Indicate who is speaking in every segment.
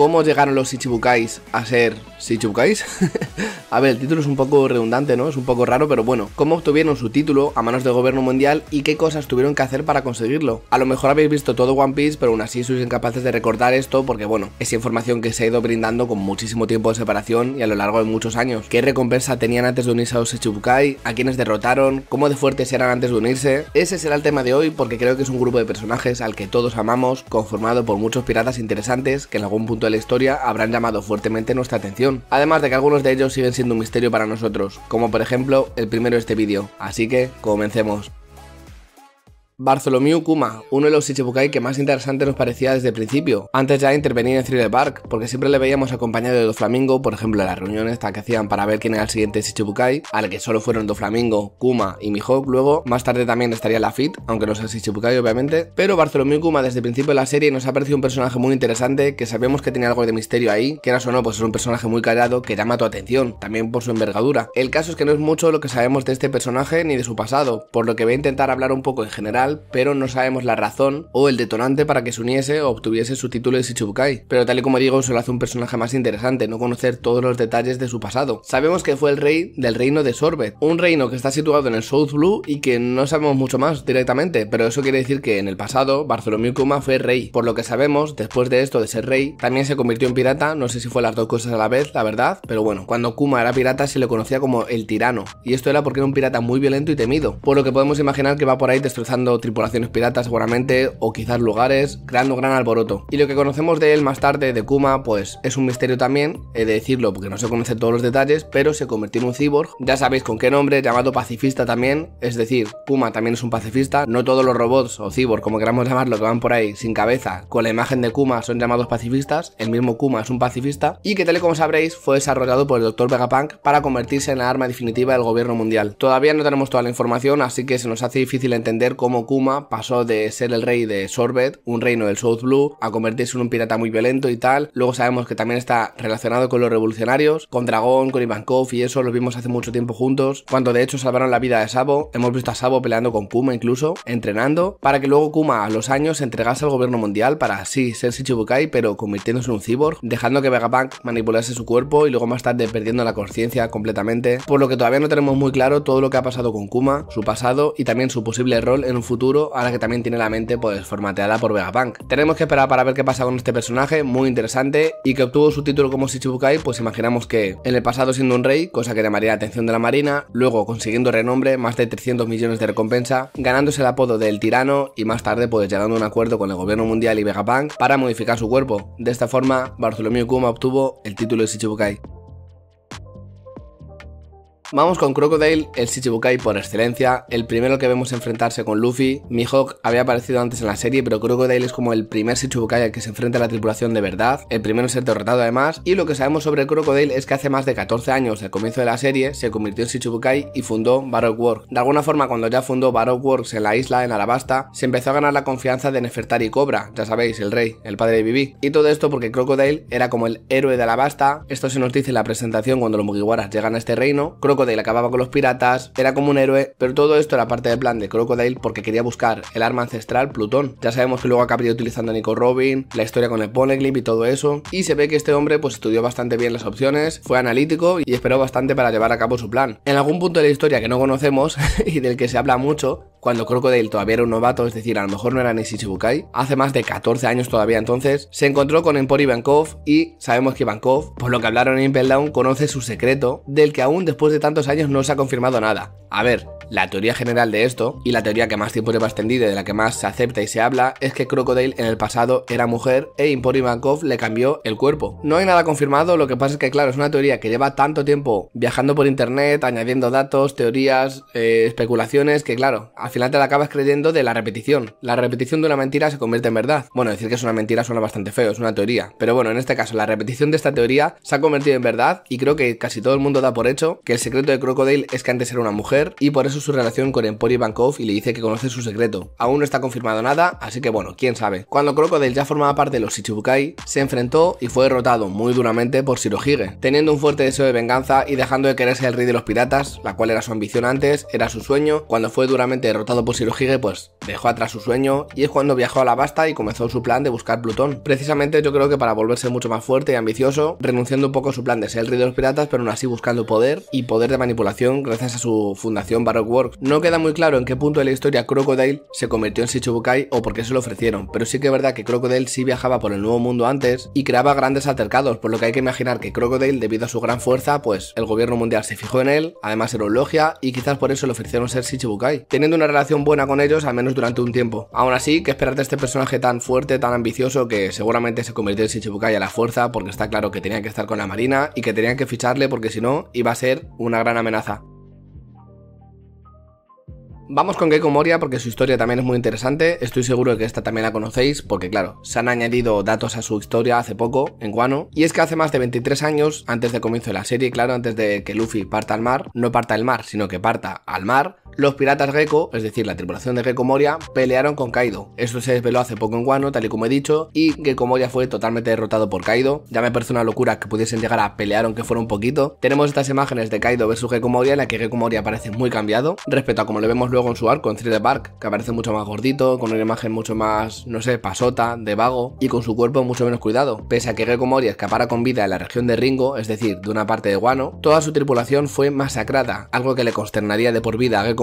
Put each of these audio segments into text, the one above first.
Speaker 1: cómo llegaron los Ichibukais a ser Ichibukais. a ver, el título es un poco redundante, ¿no? Es un poco raro, pero bueno, cómo obtuvieron su título a manos del gobierno mundial y qué cosas tuvieron que hacer para conseguirlo. A lo mejor habéis visto todo One Piece, pero aún así sois incapaces de recordar esto porque, bueno, es información que se ha ido brindando con muchísimo tiempo de separación y a lo largo de muchos años. ¿Qué recompensa tenían antes de unirse a los Ichibukai? ¿A quiénes derrotaron? ¿Cómo de fuertes eran antes de unirse? Ese será el tema de hoy porque creo que es un grupo de personajes al que todos amamos, conformado por muchos piratas interesantes que en algún punto la historia habrán llamado fuertemente nuestra atención, además de que algunos de ellos siguen siendo un misterio para nosotros, como por ejemplo el primero de este vídeo. Así que, comencemos. Bartholomew Kuma, uno de los Ichibukai que más interesante nos parecía desde el principio, antes ya de intervenir en Thriller Park, porque siempre le veíamos acompañado de Doflamingo, por ejemplo en las reuniones que hacían para ver quién era el siguiente Ichibukai, al que solo fueron Doflamingo, Kuma y Mihawk luego, más tarde también estaría Lafitte, aunque no sea Ichibukai obviamente, pero Bartholomew Kuma desde el principio de la serie nos ha parecido un personaje muy interesante, que sabemos que tenía algo de misterio ahí, que era o no, pues es un personaje muy callado que llama tu atención, también por su envergadura. El caso es que no es mucho lo que sabemos de este personaje ni de su pasado, por lo que voy a intentar hablar un poco en general pero no sabemos la razón o el detonante para que se uniese o obtuviese su título de Shichibukai. Pero tal y como digo, solo hace un personaje más interesante, no conocer todos los detalles de su pasado. Sabemos que fue el rey del reino de Sorbet, un reino que está situado en el South Blue y que no sabemos mucho más directamente, pero eso quiere decir que en el pasado Bartholomew Kuma fue rey. Por lo que sabemos, después de esto de ser rey, también se convirtió en pirata, no sé si fue las dos cosas a la vez, la verdad, pero bueno, cuando Kuma era pirata se le conocía como el tirano, y esto era porque era un pirata muy violento y temido, por lo que podemos imaginar que va por ahí destrozando tripulaciones piratas seguramente, o quizás lugares, creando gran alboroto. Y lo que conocemos de él más tarde, de Kuma, pues es un misterio también, he de decirlo porque no se conocen todos los detalles, pero se convirtió en un cyborg, ya sabéis con qué nombre, llamado pacifista también, es decir, Kuma también es un pacifista, no todos los robots o cyborg, como queramos llamarlo, que van por ahí sin cabeza, con la imagen de Kuma son llamados pacifistas, el mismo Kuma es un pacifista, y que tal y como sabréis fue desarrollado por el Dr. Vegapunk para convertirse en la arma definitiva del gobierno mundial. Todavía no tenemos toda la información, así que se nos hace difícil entender cómo Kuma pasó de ser el rey de Sorbet, un reino del South Blue, a convertirse en un pirata muy violento y tal. Luego sabemos que también está relacionado con los revolucionarios, con Dragón, con Ivankov y eso, lo vimos hace mucho tiempo juntos. Cuando de hecho salvaron la vida de Sabo, hemos visto a Sabo peleando con Kuma incluso, entrenando, para que luego Kuma a los años se entregase al gobierno mundial para así ser Shichibukai, pero convirtiéndose en un cyborg, dejando que Vegapunk manipulase su cuerpo y luego más tarde perdiendo la conciencia completamente. Por lo que todavía no tenemos muy claro todo lo que ha pasado con Kuma, su pasado y también su posible rol en un futuro, a la que también tiene la mente pues formateada por Vegapunk. Tenemos que esperar para ver qué pasa con este personaje, muy interesante, y que obtuvo su título como Shichibukai, pues imaginamos que en el pasado siendo un rey, cosa que llamaría la atención de la marina, luego consiguiendo renombre, más de 300 millones de recompensa, ganándose el apodo del tirano y más tarde pues llegando a un acuerdo con el gobierno mundial y Vegapunk para modificar su cuerpo. De esta forma, Bartholomew Kuma obtuvo el título de Shichibukai. Vamos con Crocodile, el Shichibukai por excelencia, el primero que vemos enfrentarse con Luffy. Mihawk había aparecido antes en la serie, pero Crocodile es como el primer Shichibukai al que se enfrenta a la tripulación de verdad, el primero en ser derrotado además, y lo que sabemos sobre Crocodile es que hace más de 14 años del comienzo de la serie se convirtió en Shichibukai y fundó Baroque Works. De alguna forma, cuando ya fundó Baroque Works en la isla, en Alabasta, se empezó a ganar la confianza de Nefertari Cobra, ya sabéis, el rey, el padre de Bibi. Y todo esto porque Crocodile era como el héroe de Alabasta, esto se nos dice en la presentación cuando los Mugiwaras llegan a este reino, Crocodile acababa con los piratas, era como un héroe, pero todo esto era parte del plan de Crocodile porque quería buscar el arma ancestral Plutón. Ya sabemos que luego acabaría utilizando a Nico Robin, la historia con el clip y todo eso, y se ve que este hombre pues estudió bastante bien las opciones, fue analítico y esperó bastante para llevar a cabo su plan. En algún punto de la historia que no conocemos y del que se habla mucho, cuando Crocodile todavía era un novato, es decir, a lo mejor no era ni Shichibukai, hace más de 14 años todavía entonces, se encontró con Empor Ivankov y sabemos que Ivankov, por lo que hablaron en Impel Down, conoce su secreto, del que aún después de tanto tantos años no se ha confirmado nada. A ver, la teoría general de esto, y la teoría que más tiempo lleva extendida y de la que más se acepta y se habla, es que Crocodile en el pasado era mujer e Impori Mankov le cambió el cuerpo. No hay nada confirmado, lo que pasa es que claro, es una teoría que lleva tanto tiempo viajando por internet, añadiendo datos, teorías, eh, especulaciones, que claro, al final te la acabas creyendo de la repetición. La repetición de una mentira se convierte en verdad. Bueno, decir que es una mentira suena bastante feo, es una teoría. Pero bueno, en este caso, la repetición de esta teoría se ha convertido en verdad y creo que casi todo el mundo da por hecho que el secreto de Crocodile es que antes era una mujer y por eso su relación con Emporio Bankov y le dice que conoce su secreto. Aún no está confirmado nada, así que bueno, quién sabe. Cuando Crocodile ya formaba parte de los Ichibukai, se enfrentó y fue derrotado muy duramente por Shirohige, teniendo un fuerte deseo de venganza y dejando de querer ser el rey de los piratas, la cual era su ambición antes, era su sueño. Cuando fue duramente derrotado por Shirohige, pues dejó atrás su sueño y es cuando viajó a la basta y comenzó su plan de buscar Plutón. Precisamente yo creo que para volverse mucho más fuerte y ambicioso, renunciando un poco a su plan de ser el rey de los piratas, pero aún así buscando poder y poder de manipulación gracias a su fundación Baroque Works. No queda muy claro en qué punto de la historia Crocodile se convirtió en Shichibukai o por qué se lo ofrecieron, pero sí que es verdad que Crocodile sí viajaba por el Nuevo Mundo antes y creaba grandes altercados, por lo que hay que imaginar que Crocodile, debido a su gran fuerza, pues el gobierno mundial se fijó en él, además era un logia y quizás por eso le ofrecieron ser Shichibukai, teniendo una relación buena con ellos al menos durante un tiempo. Aún así, que esperar de este personaje tan fuerte, tan ambicioso que seguramente se convirtió en Shichibukai a la fuerza porque está claro que tenía que estar con la marina y que tenían que ficharle porque si no iba a ser una gran amenaza. Vamos con Gecko Moria porque su historia también es muy interesante, estoy seguro de que esta también la conocéis porque claro, se han añadido datos a su historia hace poco en Guano y es que hace más de 23 años, antes del comienzo de la serie, claro, antes de que Luffy parta al mar, no parta al mar, sino que parta al mar, los piratas Gecko, es decir, la tripulación de Gecko Moria, pelearon con Kaido. Esto se desveló hace poco en Guano, tal y como he dicho, y Gecko Moria fue totalmente derrotado por Kaido. Ya me parece una locura que pudiesen llegar a pelear aunque fuera un poquito. Tenemos estas imágenes de Kaido versus Gecko Moria en la que Gecko Moria parece muy cambiado respecto a como lo vemos luego en su arco en Thriller Park, que aparece mucho más gordito, con una imagen mucho más, no sé, pasota, de vago y con su cuerpo mucho menos cuidado. Pese a que Gecko Moria escapara con vida En la región de Ringo, es decir, de una parte de Guano, toda su tripulación fue masacrada, algo que le consternaría de por vida a Gecko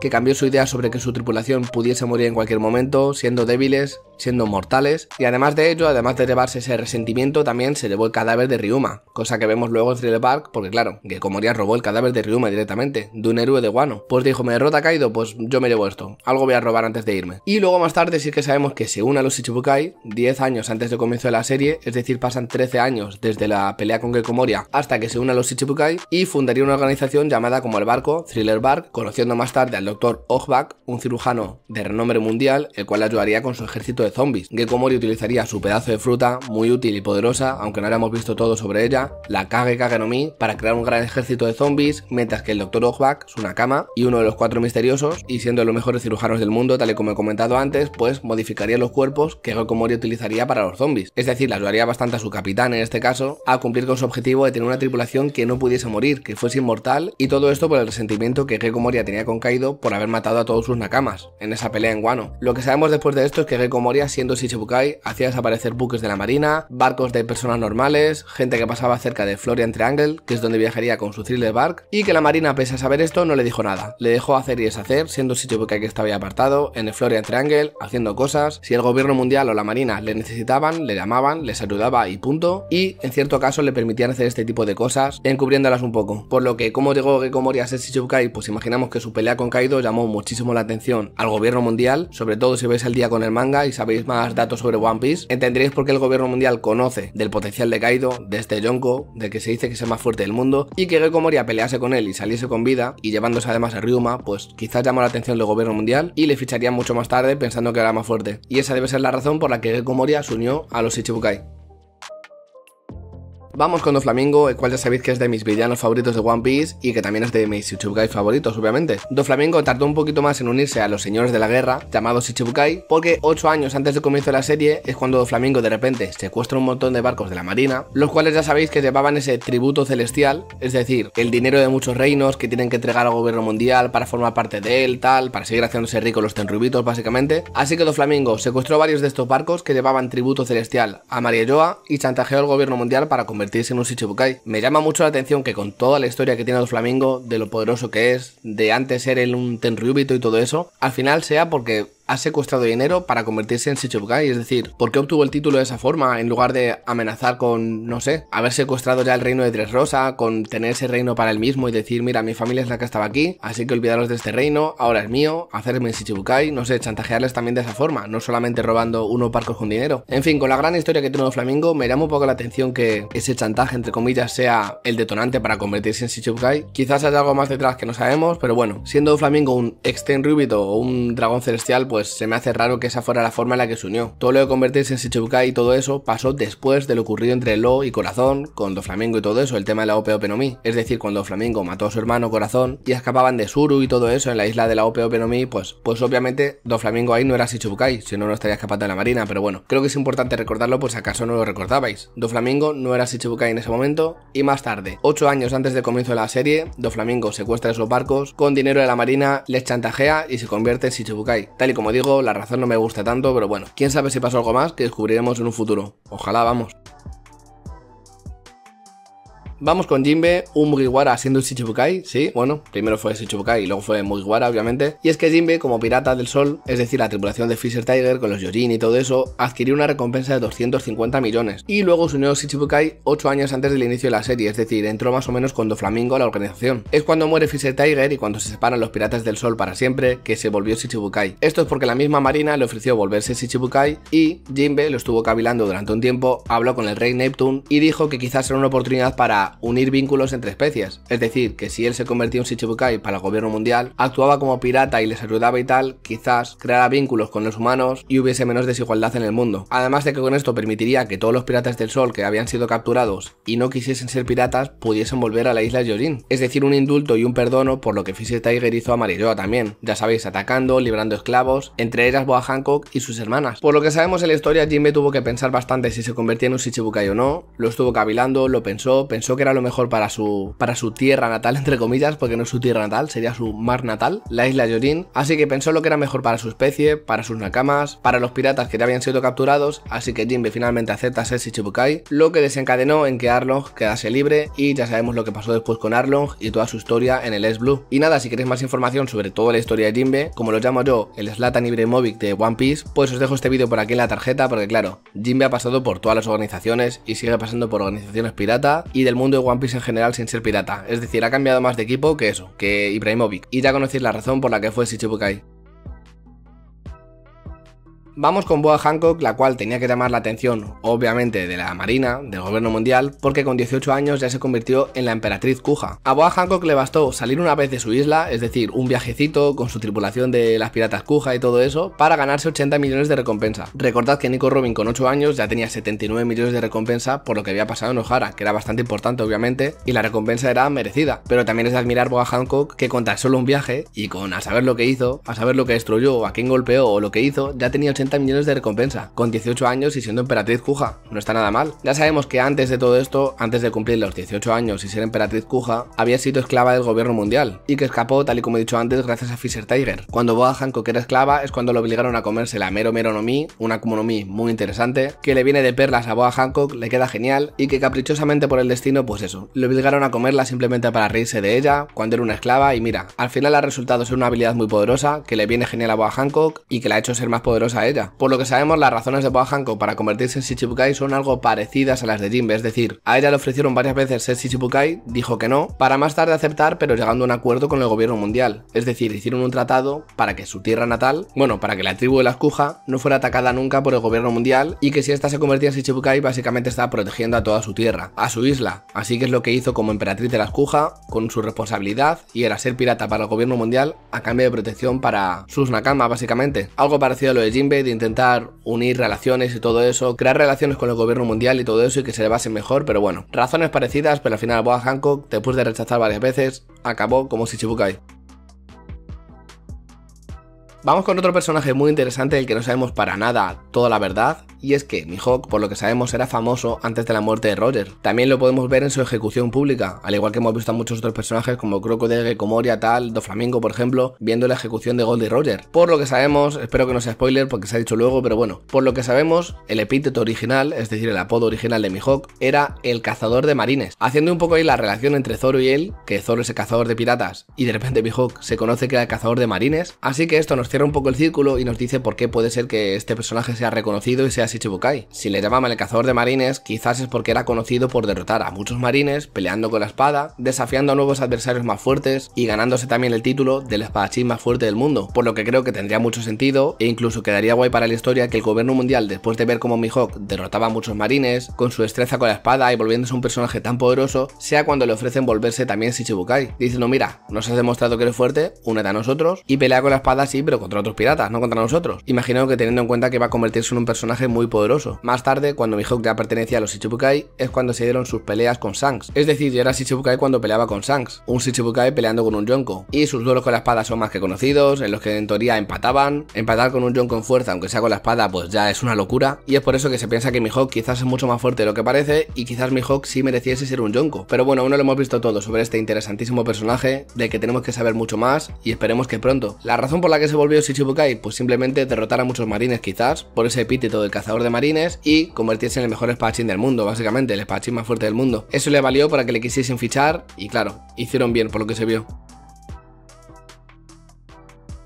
Speaker 1: que cambió su idea sobre que su tripulación pudiese morir en cualquier momento, siendo débiles, siendo mortales, y además de ello, además de llevarse ese resentimiento, también se llevó el cadáver de Ryuma, cosa que vemos luego en Thriller Bark, porque claro, que Moria robó el cadáver de Ryuma directamente, de un héroe de Guano. Pues dijo, me derrota caído pues yo me llevo esto, algo voy a robar antes de irme. Y luego más tarde sí que sabemos que se une a los Ichibukai, 10 años antes de comienzo de la serie, es decir, pasan 13 años desde la pelea con gekomoria hasta que se une a los Ichibukai, y fundaría una organización llamada como el barco, Thriller Bark, conociendo más tarde al doctor Ochbach, un cirujano de renombre mundial, el cual le ayudaría con su ejército de zombies. Gekomori utilizaría su pedazo de fruta, muy útil y poderosa, aunque no hayamos visto todo sobre ella, la Kage Kagenomi, para crear un gran ejército de zombies, mientras que el doctor Ochbach, su nakama, y uno de los cuatro misteriosos, y siendo los mejores cirujanos del mundo, tal y como he comentado antes, pues modificaría los cuerpos que Gekomori utilizaría para los zombies. Es decir, le ayudaría bastante a su capitán, en este caso, a cumplir con su objetivo de tener una tripulación que no pudiese morir, que fuese inmortal, y todo esto por el resentimiento que Gekomori tenía con Kaido por haber matado a todos sus nakamas en esa pelea en Wano. Lo que sabemos después de esto es que Gekko Moria, siendo Shichibukai, hacía desaparecer buques de la marina, barcos de personas normales, gente que pasaba cerca de Florian Triangle, que es donde viajaría con su thriller bark, y que la marina, pese a saber esto, no le dijo nada. Le dejó hacer y deshacer, siendo Shichibukai que estaba apartado, en el Florian Triangle, haciendo cosas. Si el gobierno mundial o la marina le necesitaban, le llamaban, le saludaba y punto. Y en cierto caso le permitían hacer este tipo de cosas, encubriéndolas un poco. Por lo que, como llegó Gekko Moria a ser Shichibukai, pues imaginamos que su pelea con Kaido llamó muchísimo la atención al gobierno mundial, sobre todo si veis el día con el manga y sabéis más datos sobre One Piece, entenderéis por qué el gobierno mundial conoce del potencial de Kaido, de este Yonko, de que se dice que es el más fuerte del mundo, y que Gekko Moria pelease con él y saliese con vida, y llevándose además a Ryuma, pues quizás llamó la atención del gobierno mundial y le ficharía mucho más tarde pensando que era más fuerte. Y esa debe ser la razón por la que Gekko Moria se unió a los Ichibukai. Vamos con Do Flamingo, el cual ya sabéis que es de mis villanos favoritos de One Piece y que también es de mis Ichibukai favoritos, obviamente. Do Flamingo tardó un poquito más en unirse a los señores de la guerra, llamados Shichibukai, porque 8 años antes del comienzo de la serie es cuando Do Flamingo de repente secuestra un montón de barcos de la marina, los cuales ya sabéis que llevaban ese tributo celestial, es decir, el dinero de muchos reinos que tienen que entregar al gobierno mundial para formar parte de él, tal, para seguir haciéndose ricos los tenrubitos, básicamente. Así que Do Flamingo secuestró varios de estos barcos que llevaban tributo celestial a María Joa y chantajeó al gobierno mundial para convertirse en un Shichibukai. Me llama mucho la atención que con toda la historia que tiene los Flamingo, de lo poderoso que es, de antes ser el un Tenryubito y todo eso, al final sea porque ha secuestrado dinero para convertirse en Shichibukai... Es decir, ¿por qué obtuvo el título de esa forma en lugar de amenazar con, no sé, haber secuestrado ya el reino de Tres Rosa... con tener ese reino para él mismo y decir, mira, mi familia es la que estaba aquí, así que olvidaros de este reino, ahora es mío, hacerme en no sé, chantajearles también de esa forma, no solamente robando unos barcos con dinero. En fin, con la gran historia que tiene Flamingo, me llama un poco la atención que ese chantaje, entre comillas, sea el detonante para convertirse en Shichibukai... Quizás haya algo más detrás que no sabemos, pero bueno, siendo Flamingo un extenrúbito o un dragón celestial, pues pues se me hace raro que esa fuera la forma en la que se unió. Todo lo de convertirse en Shichibukai y todo eso pasó después de lo ocurrido entre Lo y Corazón, con Doflamingo y todo eso, el tema de la OPE Penomí. Es decir, cuando Doflamingo mató a su hermano Corazón y escapaban de Suru y todo eso en la isla de la OPE Penomi. pues, pues obviamente Doflamingo ahí no era Shichibukai, si no, no estaría escapando de la marina, pero bueno, creo que es importante recordarlo pues si acaso no lo recordabais. Doflamingo no era Shichibukai en ese momento y más tarde, ocho años antes del comienzo de la serie, Doflamingo secuestra esos barcos con dinero de la marina, les chantajea y se convierte en Sichibukai, tal y como como digo, la razón no me gusta tanto, pero bueno, quién sabe si pasó algo más que descubriremos en un futuro. Ojalá, vamos. Vamos con Jinbe, un Mugiwara haciendo Shichibukai, sí, bueno, primero fue Shichibukai y luego fue Mugiwara, obviamente. Y es que Jinbe, como pirata del sol, es decir, la tripulación de Fisher Tiger con los Yojin y todo eso, adquirió una recompensa de 250 millones. Y luego se unió Shichibukai 8 años antes del inicio de la serie, es decir, entró más o menos cuando Flamingo a la organización. Es cuando muere Fisher Tiger y cuando se separan los piratas del sol para siempre, que se volvió Shichibukai. Esto es porque la misma marina le ofreció volverse Shichibukai y Jinbe lo estuvo cavilando durante un tiempo, habló con el rey Neptune y dijo que quizás era una oportunidad para unir vínculos entre especies. Es decir, que si él se convertía en un Shichibukai para el gobierno mundial, actuaba como pirata y les ayudaba y tal, quizás creara vínculos con los humanos y hubiese menos desigualdad en el mundo. Además de que con esto permitiría que todos los piratas del sol que habían sido capturados y no quisiesen ser piratas pudiesen volver a la isla Yorin. Es decir, un indulto y un perdono por lo que Fisher Tiger hizo a Mariroa también. Ya sabéis, atacando, librando esclavos, entre ellas Boa Hancock y sus hermanas. Por lo que sabemos en la historia, Jimbe tuvo que pensar bastante si se convertía en un Shichibukai o no, lo estuvo cavilando, lo pensó, pensó que era lo mejor para su, para su tierra natal, entre comillas, porque no es su tierra natal, sería su mar natal, la isla Yorin. Así que pensó lo que era mejor para su especie, para sus nakamas, para los piratas que ya habían sido capturados, así que Jinbe finalmente acepta ser Shichibukai, lo que desencadenó en que Arlong quedase libre y ya sabemos lo que pasó después con Arlong y toda su historia en el S-Blue. Y nada, si queréis más información sobre toda la historia de Jinbe, como lo llamo yo, el Slatan Ibrahimovic de One Piece, pues os dejo este vídeo por aquí en la tarjeta porque claro, Jinbe ha pasado por todas las organizaciones y sigue pasando por organizaciones pirata y del mundo de One Piece en general sin ser pirata, es decir, ha cambiado más de equipo que eso, que Ibrahimovic, y ya conocéis la razón por la que fue Shichibukai. Vamos con Boa Hancock, la cual tenía que llamar la atención, obviamente, de la Marina, del gobierno mundial, porque con 18 años ya se convirtió en la emperatriz Cuja. A Boa Hancock le bastó salir una vez de su isla, es decir, un viajecito con su tripulación de las piratas Cuja y todo eso, para ganarse 80 millones de recompensa. Recordad que Nico Robin con 8 años ya tenía 79 millones de recompensa por lo que había pasado en O'Hara, que era bastante importante, obviamente, y la recompensa era merecida. Pero también es de admirar Boa Hancock que con tan solo un viaje y con a saber lo que hizo, a saber lo que destruyó, a quién golpeó o lo que hizo, ya tenía 80 millones de recompensa, con 18 años y siendo emperatriz Kuja. No está nada mal. Ya sabemos que antes de todo esto, antes de cumplir los 18 años y ser emperatriz cuja, había sido esclava del gobierno mundial, y que escapó, tal y como he dicho antes, gracias a Fisher Tiger. Cuando Boa Hancock era esclava es cuando lo obligaron a comerse la Mero Mero no una Kumo muy interesante, que le viene de perlas a Boa Hancock, le queda genial, y que caprichosamente por el destino, pues eso, le obligaron a comerla simplemente para reírse de ella, cuando era una esclava, y mira, al final ha resultado ser una habilidad muy poderosa, que le viene genial a Boa Hancock, y que la ha hecho ser más poderosa a por lo que sabemos, las razones de Boa Hancock para convertirse en Shichibukai son algo parecidas a las de Jinbe, es decir, a ella le ofrecieron varias veces ser Shichibukai, dijo que no, para más tarde aceptar, pero llegando a un acuerdo con el gobierno mundial. Es decir, hicieron un tratado para que su tierra natal, bueno, para que la tribu de las Escuja no fuera atacada nunca por el gobierno mundial y que si ésta se convertía en Shichibukai, básicamente estaba protegiendo a toda su tierra, a su isla. Así que es lo que hizo como emperatriz de las Escuja, con su responsabilidad, y era ser pirata para el gobierno mundial a cambio de protección para sus Nakama, básicamente. Algo parecido a lo de Jinbei de intentar unir relaciones y todo eso, crear relaciones con el gobierno mundial y todo eso y que se le base mejor, pero bueno, razones parecidas, pero al final Boa Hancock, después de rechazar varias veces, acabó como Shichibukai. Vamos con otro personaje muy interesante del que no sabemos para nada toda la verdad, y es que Mihawk, por lo que sabemos, era famoso antes de la muerte de Roger. También lo podemos ver en su ejecución pública, al igual que hemos visto a muchos otros personajes como Crocodile, Gekomoria, tal, Doflamingo, por ejemplo, viendo la ejecución de Goldie Roger. Por lo que sabemos, espero que no sea spoiler porque se ha dicho luego, pero bueno, por lo que sabemos, el epíteto original, es decir, el apodo original de Mihawk, era el cazador de marines, haciendo un poco ahí la relación entre Zoro y él, que Zoro es el cazador de piratas, y de repente Mihawk se conoce que era el cazador de marines, así que esto nos un poco el círculo y nos dice por qué puede ser que este personaje sea reconocido y sea Shichibukai. Si le llamaban el cazador de marines, quizás es porque era conocido por derrotar a muchos marines, peleando con la espada, desafiando a nuevos adversarios más fuertes y ganándose también el título del espadachín más fuerte del mundo, por lo que creo que tendría mucho sentido e incluso quedaría guay para la historia que el gobierno mundial, después de ver cómo Mihawk derrotaba a muchos marines, con su destreza con la espada y volviéndose un personaje tan poderoso, sea cuando le ofrecen volverse también Shichibukai, no mira, nos has demostrado que eres fuerte, únete a nosotros y pelea con la espada sí, pero con contra otros piratas, no contra nosotros. Imagino que teniendo en cuenta que va a convertirse en un personaje muy poderoso. Más tarde, cuando Mihawk ya pertenecía a los Shichibukai, es cuando se dieron sus peleas con Shanks. Es decir, ya era Shichibukai cuando peleaba con Shanks, un Shichibukai peleando con un Yonko. Y sus duelos con la espada son más que conocidos, en los que en teoría empataban. Empatar con un Yonko en fuerza, aunque sea con la espada, pues ya es una locura. Y es por eso que se piensa que Mihawk quizás es mucho más fuerte de lo que parece y quizás Mihawk sí mereciese ser un Yonko. Pero bueno, aún lo hemos visto todo sobre este interesantísimo personaje, de que tenemos que saber mucho más y esperemos que pronto. La razón por la que se volvió Shichibukai? Pues simplemente derrotar a muchos marines quizás, por ese epíteto del cazador de marines y convertirse en el mejor espadachín del mundo, básicamente, el espadachín más fuerte del mundo. Eso le valió para que le quisiesen fichar y claro, hicieron bien por lo que se vio.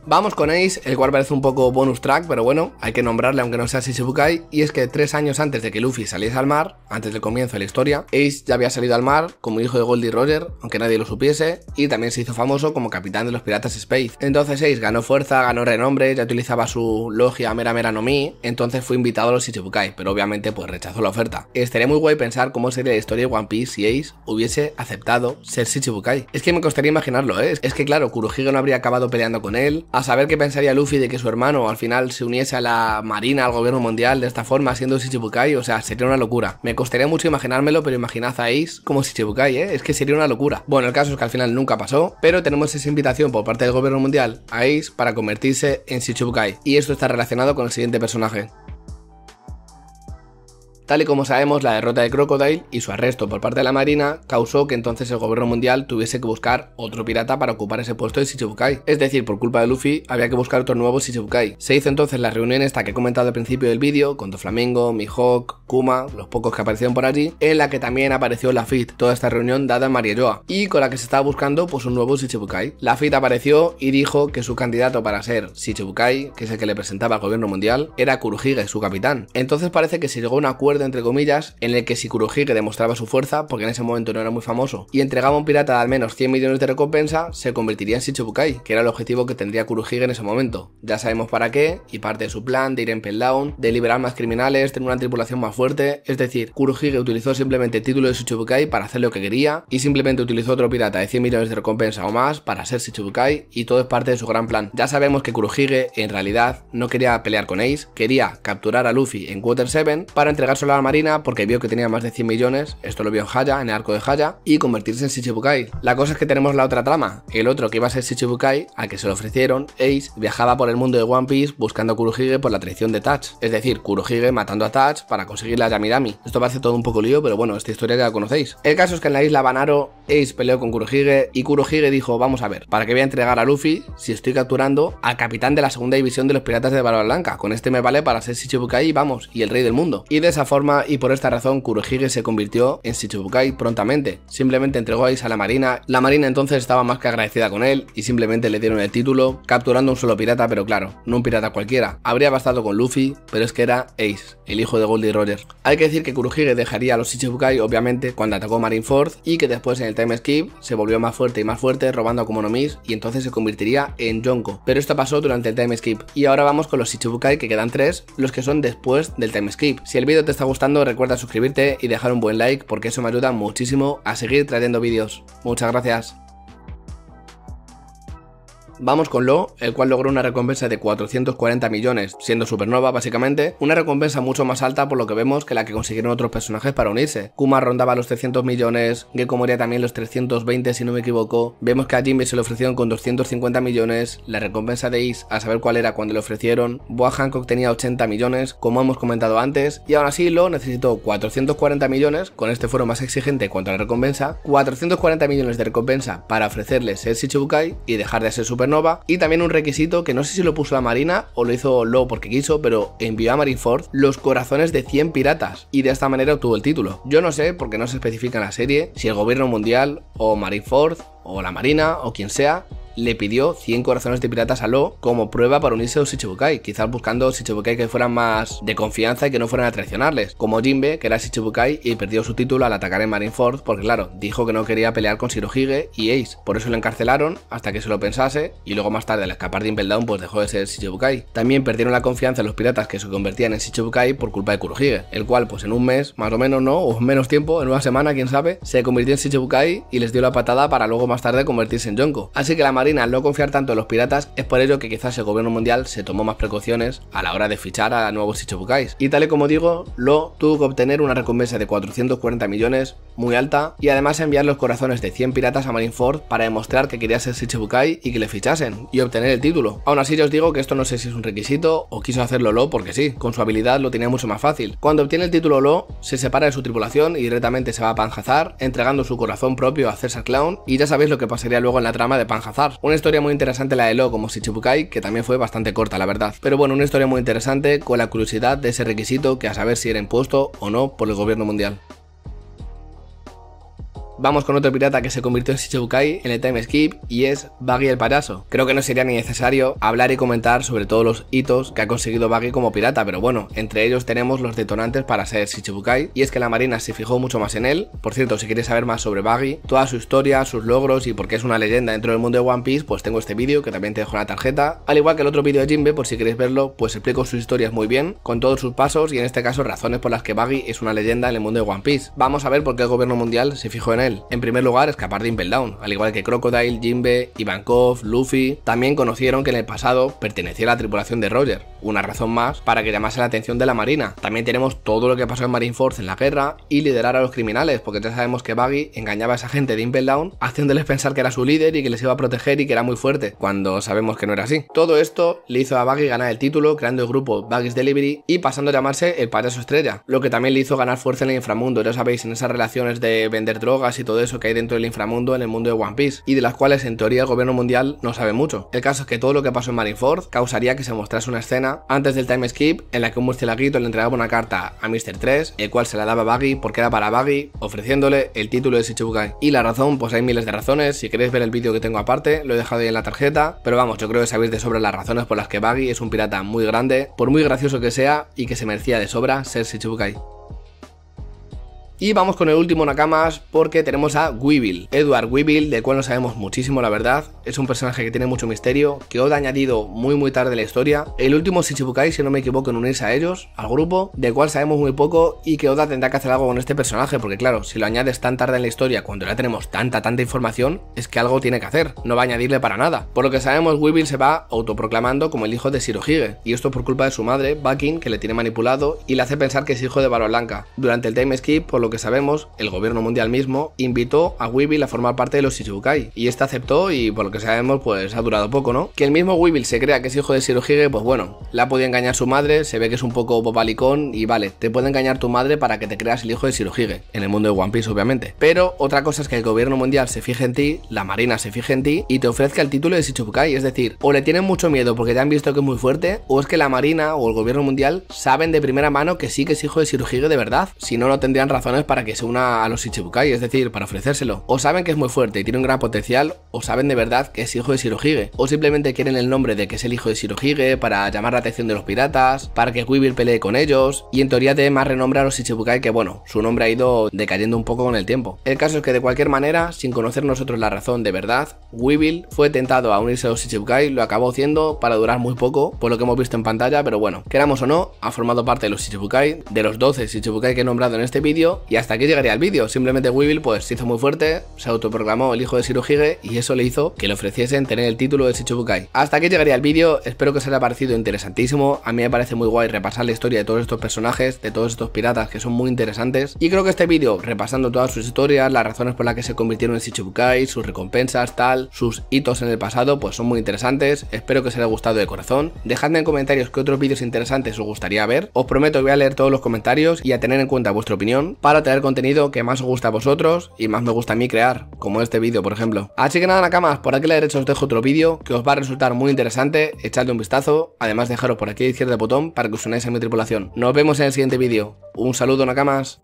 Speaker 1: Vamos con Ace, el cual parece un poco bonus track, pero bueno, hay que nombrarle aunque no sea Shichibukai, y es que tres años antes de que Luffy saliese al mar, antes del comienzo de la historia, Ace ya había salido al mar como hijo de Goldie Roger, aunque nadie lo supiese, y también se hizo famoso como capitán de los piratas Space. Entonces Ace ganó fuerza, ganó renombre, ya utilizaba su logia Mera Mera no Mi, entonces fue invitado a los Shichibukai, pero obviamente pues rechazó la oferta. Estaría muy guay pensar cómo sería la historia de One Piece si Ace hubiese aceptado ser Shichibukai. Es que me costaría imaginarlo, ¿eh? Es que claro, Kurohige no habría acabado peleando con él, a saber qué pensaría Luffy de que su hermano al final se uniese a la Marina, al gobierno mundial, de esta forma, siendo Shichibukai, o sea, sería una locura. Me costaría mucho imaginármelo, pero imaginad a Ace como Shichibukai, ¿eh? Es que sería una locura. Bueno, el caso es que al final nunca pasó, pero tenemos esa invitación por parte del gobierno mundial a Ace para convertirse en Shichibukai. Y esto está relacionado con el siguiente personaje. Tal y como sabemos, la derrota de Crocodile y su arresto por parte de la Marina causó que entonces el gobierno mundial tuviese que buscar otro pirata para ocupar ese puesto de Shichibukai. Es decir, por culpa de Luffy, había que buscar otro nuevo Shichibukai. Se hizo entonces la reunión esta que he comentado al principio del vídeo, con Doflamingo, Mihawk, Kuma, los pocos que aparecieron por allí, en la que también apareció Lafitte. toda esta reunión dada en Joa y con la que se estaba buscando pues un nuevo Shichibukai. Lafitte apareció y dijo que su candidato para ser Shichibukai, que es el que le presentaba al gobierno mundial, era Kuruhige, su capitán. Entonces parece que se llegó a un acuerdo entre comillas, en el que si Kurohige demostraba su fuerza, porque en ese momento no era muy famoso, y entregaba un pirata de al menos 100 millones de recompensa, se convertiría en Shichibukai, que era el objetivo que tendría Kurohige en ese momento. Ya sabemos para qué, y parte de su plan de ir en Peldown, de liberar más criminales, tener una tripulación más fuerte, es decir, Kurohige utilizó simplemente el título de Shichibukai para hacer lo que quería, y simplemente utilizó otro pirata de 100 millones de recompensa o más para ser Shichibukai, y todo es parte de su gran plan. Ya sabemos que Kurohige en realidad, no quería pelear con Ace, quería capturar a Luffy en Water 7 para entregárselo la marina porque vio que tenía más de 100 millones, esto lo vio en Haya, en el arco de Haya, y convertirse en Shichibukai. La cosa es que tenemos la otra trama, el otro que iba a ser Shichibukai, al que se lo ofrecieron, Ace, viajaba por el mundo de One Piece buscando a Kurohige por la traición de Touch, es decir, Kurohige matando a Touch para conseguir la Yamirami. Esto parece todo un poco lío, pero bueno, esta historia ya la conocéis. El caso es que en la isla Banaro, Ace peleó con Kurohige y Kurohige dijo, vamos a ver, ¿para qué voy a entregar a Luffy si estoy capturando al capitán de la segunda división de los piratas de Barba Blanca? Con este me vale para ser Shichibukai, vamos, y el rey del mundo. Y de esa forma y por esta razón Kurohige se convirtió en Shichibukai prontamente. Simplemente entregó a Ace a la marina, la marina entonces estaba más que agradecida con él y simplemente le dieron el título capturando un solo pirata, pero claro, no un pirata cualquiera. Habría bastado con Luffy, pero es que era Ace, el hijo de Goldie Roger. Hay que decir que Kurohige dejaría a los Shichibukai obviamente cuando atacó Marineford y que después en el time skip se volvió más fuerte y más fuerte robando a mis y entonces se convertiría en Yonko. Pero esto pasó durante el time skip y ahora vamos con los Shichibukai que quedan tres, los que son después del time skip. Si el vídeo te gustando recuerda suscribirte y dejar un buen like porque eso me ayuda muchísimo a seguir trayendo vídeos. Muchas gracias vamos con Lo, el cual logró una recompensa de 440 millones, siendo Supernova básicamente, una recompensa mucho más alta por lo que vemos que la que consiguieron otros personajes para unirse. Kuma rondaba los 300 millones, Gecko moría también los 320 si no me equivoco, vemos que a Jimmy se le ofrecieron con 250 millones, la recompensa de Is a saber cuál era cuando le ofrecieron, Boa Hancock tenía 80 millones, como hemos comentado antes, y aún así Lo necesitó 440 millones, con este foro más exigente cuanto a la recompensa, 440 millones de recompensa para ofrecerles el Shichibukai y dejar de ser Supernova y también un requisito que no sé si lo puso la Marina o lo hizo luego porque quiso, pero envió a Marineford los corazones de 100 piratas. Y de esta manera obtuvo el título. Yo no sé, porque no se especifica en la serie, si el gobierno mundial o Marineford o la Marina o quien sea le pidió 100 corazones de piratas a Lo como prueba para unirse a los ichibukai quizás buscando Shichibukai que fueran más de confianza y que no fueran a traicionarles, como Jinbe, que era Shichibukai y perdió su título al atacar en Marineford, porque claro, dijo que no quería pelear con Shirohige y Ace, por eso lo encarcelaron hasta que se lo pensase y luego más tarde al escapar de impel down pues dejó de ser Shichibukai. También perdieron la confianza en los piratas que se convertían en Shichibukai por culpa de Kurohige, el cual pues en un mes, más o menos no, o menos tiempo, en una semana, quién sabe, se convirtió en Shichibukai y les dio la patada para luego más tarde convertirse en Yonko. Así que la Marina al no confiar tanto en los piratas es por ello que quizás el gobierno mundial se tomó más precauciones a la hora de fichar a nuevos Ichibukais. Y tal y como digo, Lo tuvo que obtener una recompensa de 440 millones, muy alta, y además enviar los corazones de 100 piratas a Marineford para demostrar que quería ser Ichibukai y que le fichasen, y obtener el título. Aún así yo os digo que esto no sé si es un requisito o quiso hacerlo Lo porque sí, con su habilidad lo tenía mucho más fácil. Cuando obtiene el título Lo, se separa de su tripulación y directamente se va a Panjazar, entregando su corazón propio a César Clown, y ya sabéis lo que pasaría luego en la trama de Panjazar Una historia muy interesante la de Lo como Shichibukai, que también fue bastante corta, la verdad. Pero bueno, una historia muy interesante con la curiosidad de ese requisito que a saber si era impuesto o no por el gobierno mundial vamos con otro pirata que se convirtió en Shichibukai en el time skip y es Baggy el payaso. Creo que no sería ni necesario hablar y comentar sobre todos los hitos que ha conseguido Baggy como pirata, pero bueno, entre ellos tenemos los detonantes para ser Shichibukai y es que la marina se fijó mucho más en él. Por cierto, si quieres saber más sobre Baggy, toda su historia, sus logros y por qué es una leyenda dentro del mundo de One Piece, pues tengo este vídeo que también te dejo en la tarjeta. Al igual que el otro vídeo de Jinbe, por si queréis verlo, pues explico sus historias muy bien, con todos sus pasos y en este caso razones por las que Baggy es una leyenda en el mundo de One Piece. Vamos a ver por qué el gobierno mundial se fijó en él. En primer lugar, escapar de Impel Down, al igual que Crocodile, Jinbe, Ivankov, Luffy, también conocieron que en el pasado pertenecía a la tripulación de Roger, una razón más para que llamase la atención de la Marina. También tenemos todo lo que pasó en Marine Force en la guerra y liderar a los criminales, porque ya sabemos que Baggy engañaba a esa gente de Impel Down, haciéndoles pensar que era su líder y que les iba a proteger y que era muy fuerte, cuando sabemos que no era así. Todo esto le hizo a Buggy ganar el título, creando el grupo Buggy's Delivery y pasando a llamarse el su estrella, lo que también le hizo ganar fuerza en el inframundo, ya sabéis, en esas relaciones de vender drogas y todo eso que hay dentro del inframundo en el mundo de One Piece, y de las cuales en teoría el gobierno mundial no sabe mucho. El caso es que todo lo que pasó en Marineford causaría que se mostrase una escena antes del time skip en la que un murcielaguito le entregaba una carta a Mr. 3, el cual se la daba a Baggy porque era para Buggy, ofreciéndole el título de Shichibukai. Y la razón, pues hay miles de razones, si queréis ver el vídeo que tengo aparte, lo he dejado ahí en la tarjeta, pero vamos, yo creo que sabéis de sobra las razones por las que Baggy es un pirata muy grande, por muy gracioso que sea y que se merecía de sobra ser Shichibukai. Y vamos con el último Nakamas porque tenemos a Weevil, Edward Weevil, del cual no sabemos muchísimo la verdad, es un personaje que tiene mucho misterio, que Oda ha añadido muy muy tarde en la historia, el último Shichibukai si no me equivoco en unirse a ellos, al grupo, de cual sabemos muy poco y que Oda tendrá que hacer algo con este personaje porque claro, si lo añades tan tarde en la historia cuando ya tenemos tanta tanta información, es que algo tiene que hacer, no va a añadirle para nada. Por lo que sabemos Weevil se va autoproclamando como el hijo de Shirohige y esto por culpa de su madre, Bakin, que le tiene manipulado y le hace pensar que es hijo de Barba Blanca. Durante el time skip, por lo que sabemos, el gobierno mundial mismo invitó a Weevil a formar parte de los Shichibukai Y este aceptó y por lo que sabemos, pues ha durado poco, ¿no? Que el mismo Weevil se crea que es hijo de Shirohige, pues bueno, la podido engañar su madre, se ve que es un poco bobalicón y vale, te puede engañar tu madre para que te creas el hijo de Shirohige. En el mundo de One Piece, obviamente. Pero otra cosa es que el gobierno mundial se fije en ti, la marina se fije en ti y te ofrezca el título de Shichibukai. Es decir, o le tienen mucho miedo porque te han visto que es muy fuerte, o es que la marina o el gobierno mundial saben de primera mano que sí que es hijo de Shirohige de verdad. Si no, no tendrían razones para que se una a los Ichibukai, es decir, para ofrecérselo. O saben que es muy fuerte y tiene un gran potencial, o saben de verdad que es hijo de Shirohige, o simplemente quieren el nombre de que es el hijo de Shirohige para llamar la atención de los piratas, para que Weevil pelee con ellos, y en teoría de más renombre a los Ichibukai que bueno, su nombre ha ido decayendo un poco con el tiempo. El caso es que de cualquier manera, sin conocer nosotros la razón de verdad, Weevil fue tentado a unirse a los Ichibukai, lo acabó haciendo para durar muy poco, por lo que hemos visto en pantalla, pero bueno, queramos o no, ha formado parte de los Ichibukai, de los 12 Ichibukai que he nombrado en este vídeo, y hasta aquí llegaría el vídeo. Simplemente Weevil pues se hizo muy fuerte, se autoproclamó el hijo de Shirohige y eso le hizo que le ofreciesen tener el título de Shichibukai. Hasta aquí llegaría el vídeo, espero que os haya parecido interesantísimo. A mí me parece muy guay repasar la historia de todos estos personajes, de todos estos piratas que son muy interesantes. Y creo que este vídeo, repasando todas sus historias, las razones por las que se convirtieron en Shichibukai, sus recompensas, tal, sus hitos en el pasado, pues son muy interesantes. Espero que os haya gustado de corazón. Dejadme en comentarios qué otros vídeos interesantes os gustaría ver. Os prometo que voy a leer todos los comentarios y a tener en cuenta vuestra opinión para traer contenido que más os gusta a vosotros y más me gusta a mí crear, como este vídeo por ejemplo. Así que nada, nakamas, por aquí a la derecha os dejo otro vídeo que os va a resultar muy interesante, echadle un vistazo, además dejaros por aquí a la izquierda el botón para que os unáis a mi tripulación. Nos vemos en el siguiente vídeo. Un saludo, nakamas.